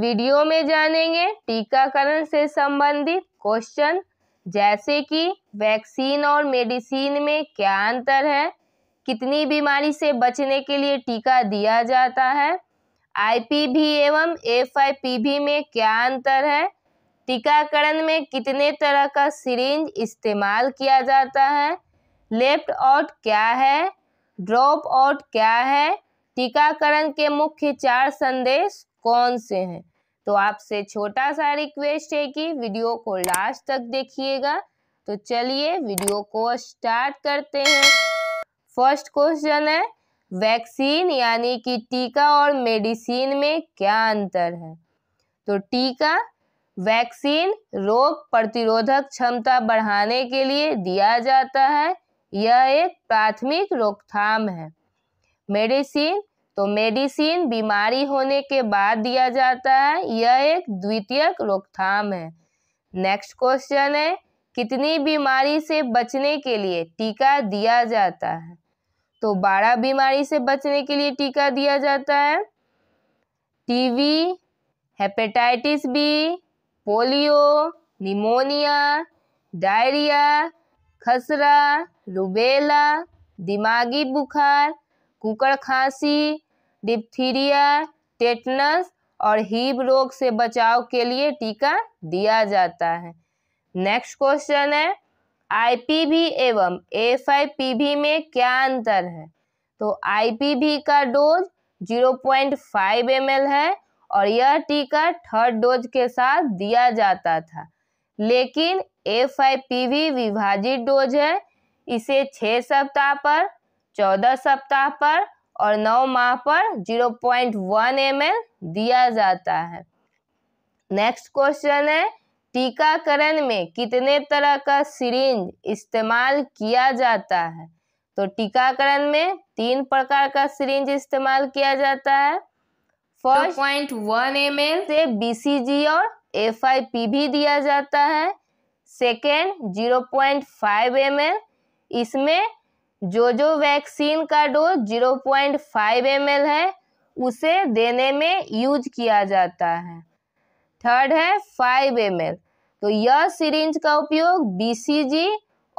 video में जानेंगे टीकाकरण से संबंधित क्वेश्चन जैसे कि वैक्सीन और मेडिसिन में क्या अंतर है कितनी बीमारी से बचने के लिए टीका दिया जाता है आईपीवी एवं एफआईपीवी में क्या अंतर है टीकाकरण में कितने तरह का सिरिंज इस्तेमाल किया जाता है लेफ्ट आउट क्या है ड्रॉप आउट क्या है टीकाकरण के मुख्य चार संदेश कौन से हैं तो आपसे छोटा सा रिक्वेस्ट है कि वीडियो को लास्ट तक देखिएगा तो चलिए वीडियो को स्टार्ट करते हैं फर्स्ट क्वेश्चन है वैक्सीन यानी कि टीका और मेडिसिन में क्या अंतर है तो टीका वैक्सीन रोग प्रतिरोधक क्षमता बढ़ाने के लिए दिया जाता है यह एक प्राथमिक रोकथाम है मेडिसिन तो मेडिसिन बीमारी होने के बाद दिया जाता है यह एक द्वितीयक रोकथाम है नेक्स्ट क्वेश्चन है कितनी बीमारी से बचने के लिए टीका दिया जाता है तो बारह बीमारी से बचने के लिए टीका दिया जाता है TB hepatitis B polio pneumonia diarrhoea खसरा रुबेला दिमागी बुखार कुकर खांसी डिप्थीरिया टेटनस और हीब रोग से बचाव के लिए टीका दिया जाता है नेक्स्ट क्वेश्चन है आईपीवी एवं एफआईपीवी में क्या अंतर है तो आईपीवी का डोज 0.5 ml है और यह टीका थर्ड डोज के साथ दिया जाता था लेकिन एफ विभाजित डोज है इसे छः सप्ताह पर चौदह सप्ताह पर और नौ माह पर जीरो पॉइंट वन एम दिया जाता है नेक्स्ट क्वेश्चन है टीकाकरण में कितने तरह का सिरिंज इस्तेमाल किया जाता है तो टीकाकरण में तीन प्रकार का सिरिंज इस्तेमाल किया जाता है फर्स्ट पॉइंट वन एम से बीसीजी और एफ आई पी भी दिया जाता है second zero point five M इसमें जो जो वैक्सीन का dose zero point five M है उसे देने में यूज किया जाता है थर्ड है फाइव एम तो यह सिरिंज का उपयोग बीसीजी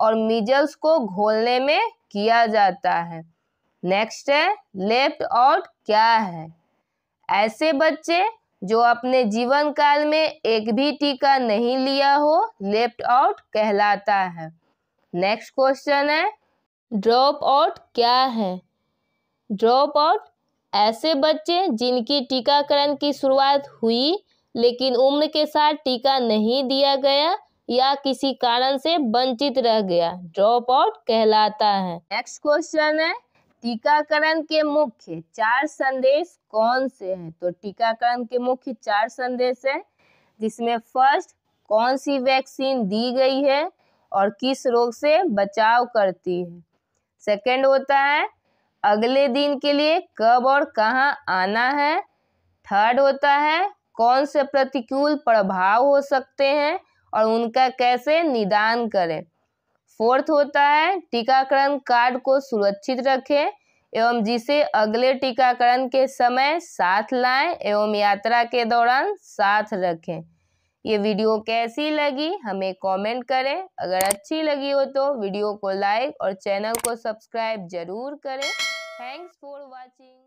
और मिजल्स को घोलने में किया जाता है नेक्स्ट है लेफ्ट आउट क्या है ऐसे बच्चे जो अपने जीवन काल में एक भी टीका नहीं लिया हो लेफ्ट आउट कहलाता है नेक्स्ट क्वेश्चन है ड्रॉप आउट क्या है ड्रॉप आउट ऐसे बच्चे जिनकी टीकाकरण की शुरुआत हुई लेकिन उम्र के साथ टीका नहीं दिया गया या किसी कारण से वंचित रह गया ड्रॉप आउट कहलाता है नेक्स्ट क्वेश्चन है टीकाकरण के मुख्य चार संदेश कौन से हैं तो टीकाकरण के मुख्य चार संदेश है जिसमें फर्स्ट कौन सी वैक्सीन दी गई है और किस रोग से बचाव करती है सेकेंड होता है अगले दिन के लिए कब और कहाँ आना है थर्ड होता है कौन से प्रतिकूल प्रभाव हो सकते हैं और उनका कैसे निदान करें फोर्थ होता है टीकाकरण कार्ड को सुरक्षित रखें एवं जिसे अगले टीकाकरण के समय साथ लाएं एवं यात्रा के दौरान साथ रखें ये वीडियो कैसी लगी हमें कमेंट करें अगर अच्छी लगी हो तो वीडियो को लाइक और चैनल को सब्सक्राइब जरूर करें थैंक्स फॉर वाचिंग